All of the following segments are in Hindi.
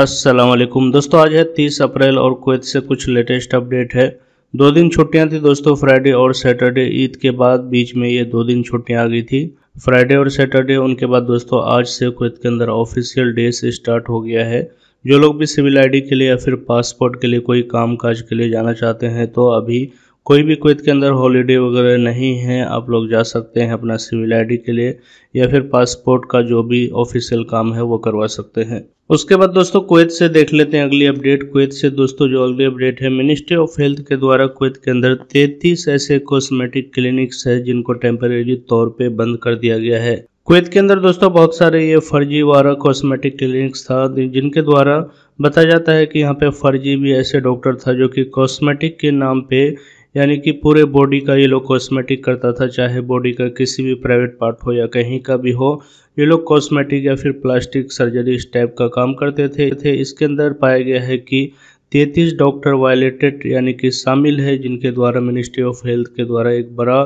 असलम दोस्तों आज है 30 अप्रैल और कुवैत से कुछ लेटेस्ट अपडेट है दो दिन छुट्टियां थी दोस्तों फ्राइडे और सैटरडे ईद के बाद बीच में ये दो दिन छुट्टियां आ गई थी फ्राइडे और सैटरडे उनके बाद दोस्तों आज से कुवैत के अंदर ऑफिशियल डेज स्टार्ट हो गया है जो लोग भी सिविल आईडी के लिए या फिर पासपोर्ट के लिए कोई काम काज के लिए जाना चाहते हैं तो अभी कोई भी कुवैत के अंदर हॉलीडे वगैरह नहीं है आप लोग जा सकते हैं अपना सिविल आईडी के लिए या फिर पासपोर्ट का जो भी ऑफिशियल काम है वो करवा सकते हैं उसके बाद दोस्तों कुवैत से देख लेते हैं अगली अपडेट कुवैत से दोस्तों जो अगली अपडेट है मिनिस्ट्री ऑफ हेल्थ के द्वारा कुवैत के अंदर 33 ऐसे कॉस्मेटिक क्लिनिक्स है जिनको टेम्परेरी तौर पर बंद कर दिया गया है कुवैत के अंदर दोस्तों बहुत सारे ये फर्जी वाला कॉस्मेटिक क्लिनिक्स था जिनके द्वारा बताया जाता है कि यहाँ पे फर्जी भी ऐसे डॉक्टर था जो कि कॉस्मेटिक के नाम पे यानी कि पूरे बॉडी का ये लोग कॉस्मेटिक करता था चाहे बॉडी का किसी भी प्राइवेट पार्ट हो या कहीं का भी हो ये लोग कॉस्मेटिक या फिर प्लास्टिक सर्जरी इस टाइप का काम करते थे थे इसके अंदर पाया गया है कि तैंतीस डॉक्टर वायलेटेड यानी कि शामिल है जिनके द्वारा मिनिस्ट्री ऑफ हेल्थ के द्वारा एक बड़ा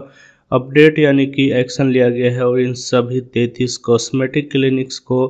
अपडेट यानी कि एक्शन लिया गया है और इन सभी तैंतीस कॉस्मेटिक क्लिनिक्स को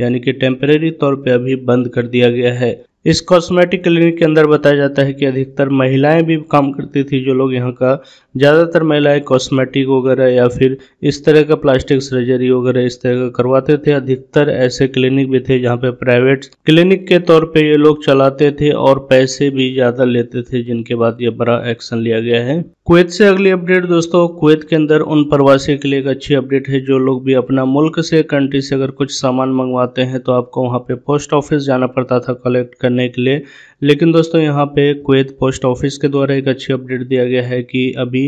यानी कि टेम्परेरी तौर पे अभी बंद कर दिया गया है इस कॉस्मेटिक क्लिनिक के अंदर बताया जाता है कि अधिकतर महिलाएं भी काम करती थी जो लोग यहाँ का ज़्यादातर महिलाएं कॉस्मेटिक वगैरह या फिर इस तरह का प्लास्टिक सर्जरी वगैरह इस तरह का करवाते थे अधिकतर ऐसे क्लिनिक भी थे जहाँ पे प्राइवेट क्लिनिक के तौर पे ये लोग चलाते थे और पैसे भी ज़्यादा लेते थे जिनके बाद ये बड़ा एक्शन लिया गया है कुवैत से अगली अपडेट दोस्तों कुवैत के अंदर उन प्रवासियों के लिए एक अच्छी अपडेट है जो लोग भी अपना मुल्क से कंट्री से अगर कुछ सामान मंगवाते हैं तो आपको वहां पे पोस्ट ऑफिस जाना पड़ता था कलेक्ट करने के लिए लेकिन दोस्तों यहां पे कुवैत पोस्ट ऑफिस के द्वारा एक अच्छी अपडेट दिया गया है कि अभी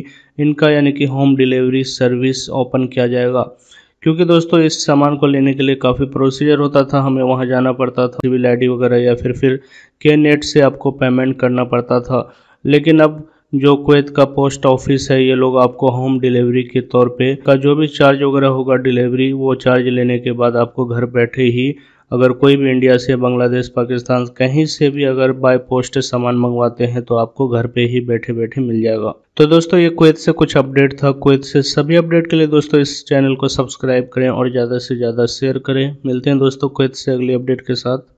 इनका यानी कि होम डिलीवरी सर्विस ओपन किया जाएगा क्योंकि दोस्तों इस सामान को लेने के लिए काफ़ी प्रोसीजर होता था हमें वहाँ जाना पड़ता था सिविल आई वगैरह या फिर फिर के नेट से आपको पेमेंट करना पड़ता था लेकिन अब जो कुवैत का पोस्ट ऑफिस है ये लोग आपको होम डिलीवरी के तौर पे का जो भी चार्ज वगैरह होगा डिलीवरी वो चार्ज लेने के बाद आपको घर बैठे ही अगर कोई भी इंडिया से बांग्लादेश पाकिस्तान कहीं से भी अगर बाय पोस्ट सामान मंगवाते हैं तो आपको घर पे ही बैठे बैठे मिल जाएगा तो दोस्तों ये कुवैत से कुछ अपडेट था कुवैत से सभी अपडेट के लिए दोस्तों इस चैनल को सब्सक्राइब करें और ज़्यादा से ज़्यादा शेयर करें मिलते हैं दोस्तों कुवैत से अगली अपडेट के साथ